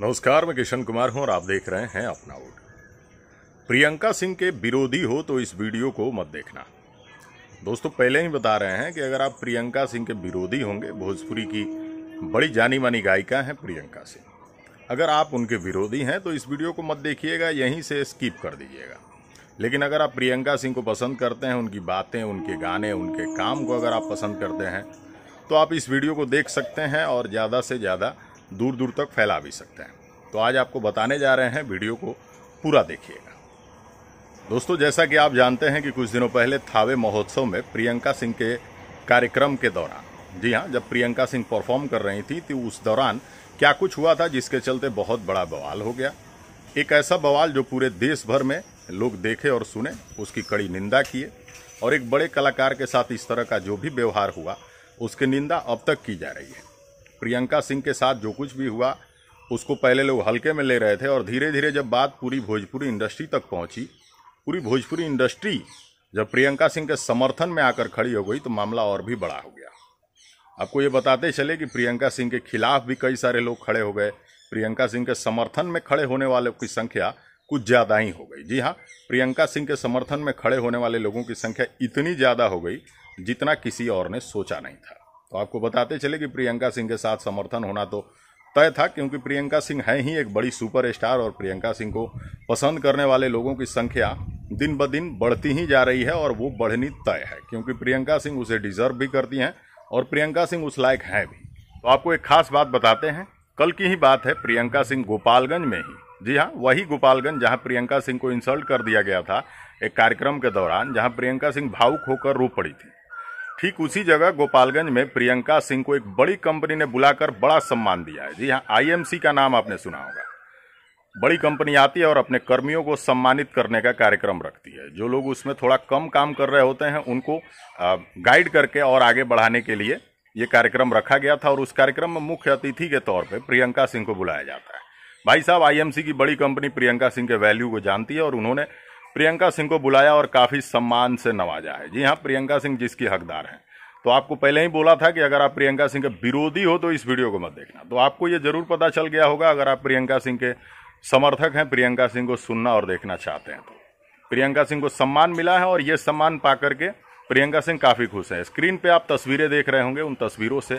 नमस्कार मैं किशन कुमार हूं और आप देख रहे हैं अपना वोट प्रियंका सिंह के विरोधी हो तो इस वीडियो को मत देखना दोस्तों पहले ही बता रहे हैं कि अगर आप प्रियंका सिंह के विरोधी होंगे भोजपुरी की बड़ी जानी मानी गायिका हैं प्रियंका सिंह अगर आप उनके विरोधी हैं तो इस वीडियो को मत देखिएगा यहीं से स्किप कर दीजिएगा लेकिन अगर आप प्रियंका सिंह को पसंद करते हैं उनकी बातें उनके गाने उनके काम को अगर आप पसंद करते हैं तो आप इस वीडियो को देख सकते हैं और ज़्यादा से ज़्यादा दूर दूर तक फैला भी सकते हैं तो आज आपको बताने जा रहे हैं वीडियो को पूरा देखिएगा दोस्तों जैसा कि आप जानते हैं कि कुछ दिनों पहले थावे महोत्सव में प्रियंका सिंह के कार्यक्रम के दौरान जी हाँ जब प्रियंका सिंह परफॉर्म कर रही थी तो उस दौरान क्या कुछ हुआ था जिसके चलते बहुत बड़ा बवाल हो गया एक ऐसा बवाल जो पूरे देश भर में लोग देखे और सुने उसकी कड़ी निंदा किए और एक बड़े कलाकार के साथ इस तरह का जो भी व्यवहार हुआ उसकी निंदा अब तक की जा रही है प्रियंका सिंह के साथ जो कुछ भी हुआ उसको पहले लोग हल्के में ले रहे थे और धीरे धीरे जब बात पूरी भोजपुरी इंडस्ट्री तक पहुंची पूरी भोजपुरी इंडस्ट्री जब प्रियंका सिंह के समर्थन में आकर खड़ी हो गई तो मामला और भी बड़ा हो गया आपको ये बताते चले कि प्रियंका सिंह के खिलाफ भी कई सारे लोग खड़े हो गए प्रियंका सिंह के समर्थन में खड़े होने वालों की संख्या कुछ ज़्यादा ही हो गई जी हाँ प्रियंका सिंह के समर्थन में खड़े होने वाले लोगों की संख्या इतनी ज़्यादा हो गई जितना किसी और ने सोचा नहीं था तो आपको बताते चले कि प्रियंका सिंह के साथ समर्थन होना तो तय था क्योंकि प्रियंका सिंह हैं ही एक बड़ी सुपरस्टार और प्रियंका सिंह को पसंद करने वाले लोगों की संख्या दिन ब दिन बढ़ती ही जा रही है और वो बढ़नी तय है क्योंकि प्रियंका सिंह उसे डिजर्व भी करती हैं और प्रियंका सिंह उस लायक हैं भी तो आपको एक खास बात बताते हैं कल की ही बात है प्रियंका सिंह गोपालगंज में ही जी हाँ वही गोपालगंज जहाँ प्रियंका सिंह को इंसल्ट कर दिया गया था एक कार्यक्रम के दौरान जहाँ प्रियंका सिंह भावुक होकर रो पड़ी थी ठीक उसी जगह गोपालगंज में प्रियंका सिंह को एक बड़ी कंपनी ने बुलाकर बड़ा सम्मान दिया है जी हाँ आईएमसी का नाम आपने सुना होगा बड़ी कंपनी आती है और अपने कर्मियों को सम्मानित करने का कार्यक्रम रखती है जो लोग उसमें थोड़ा कम काम कर रहे होते हैं उनको गाइड करके और आगे बढ़ाने के लिए ये कार्यक्रम रखा गया था और उस कार्यक्रम में मुख्य अतिथि के तौर पर प्रियंका सिंह को बुलाया जाता है भाई साहब आईएमसी की बड़ी कंपनी प्रियंका सिंह के वैल्यू को जानती है और उन्होंने प्रियंका सिंह को बुलाया और काफ़ी सम्मान से नवाजा है जी हाँ प्रियंका सिंह जिसकी हकदार हैं तो आपको पहले ही बोला था कि अगर आप प्रियंका सिंह के विरोधी हो तो इस वीडियो को मत देखना तो आपको ये जरूर पता चल गया होगा अगर आप प्रियंका सिंह के समर्थक हैं प्रियंका सिंह को सुनना और देखना चाहते हैं तो प्रियंका सिंह को सम्मान मिला है और ये सम्मान पा करके प्रियंका सिंह काफ़ी खुश हैं स्क्रीन पर आप तस्वीरें देख रहे होंगे उन तस्वीरों से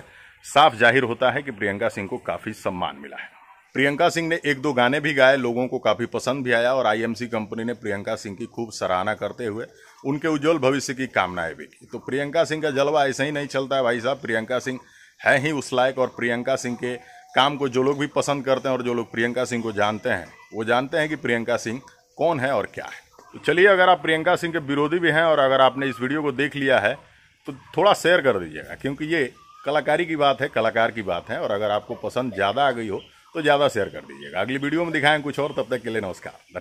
साफ जाहिर होता है कि प्रियंका सिंह को काफ़ी सम्मान मिला है प्रियंका सिंह ने एक दो गाने भी गाए लोगों को काफ़ी पसंद भी आया और आईएमसी कंपनी ने प्रियंका सिंह की खूब सराहना करते हुए उनके उज्जवल भविष्य की कामनाएं भी की तो प्रियंका सिंह का जलवा ऐसे ही नहीं चलता है भाई साहब प्रियंका सिंह है ही उस लायक और प्रियंका सिंह के काम को जो लोग भी पसंद करते हैं और जो लोग प्रियंका सिंह को जानते हैं वो जानते हैं कि प्रियंका सिंह कौन है और क्या है तो चलिए अगर आप प्रियंका सिंह के विरोधी भी हैं और अगर आपने इस वीडियो को देख लिया है तो थोड़ा शेयर कर दीजिएगा क्योंकि ये कलाकारी की बात है कलाकार की बात है और अगर आपको पसंद ज़्यादा आ गई हो तो ज़्यादा शेयर कर दीजिएगा अगली वीडियो में दिखाएं कुछ और तब तक के लिए नमस्कार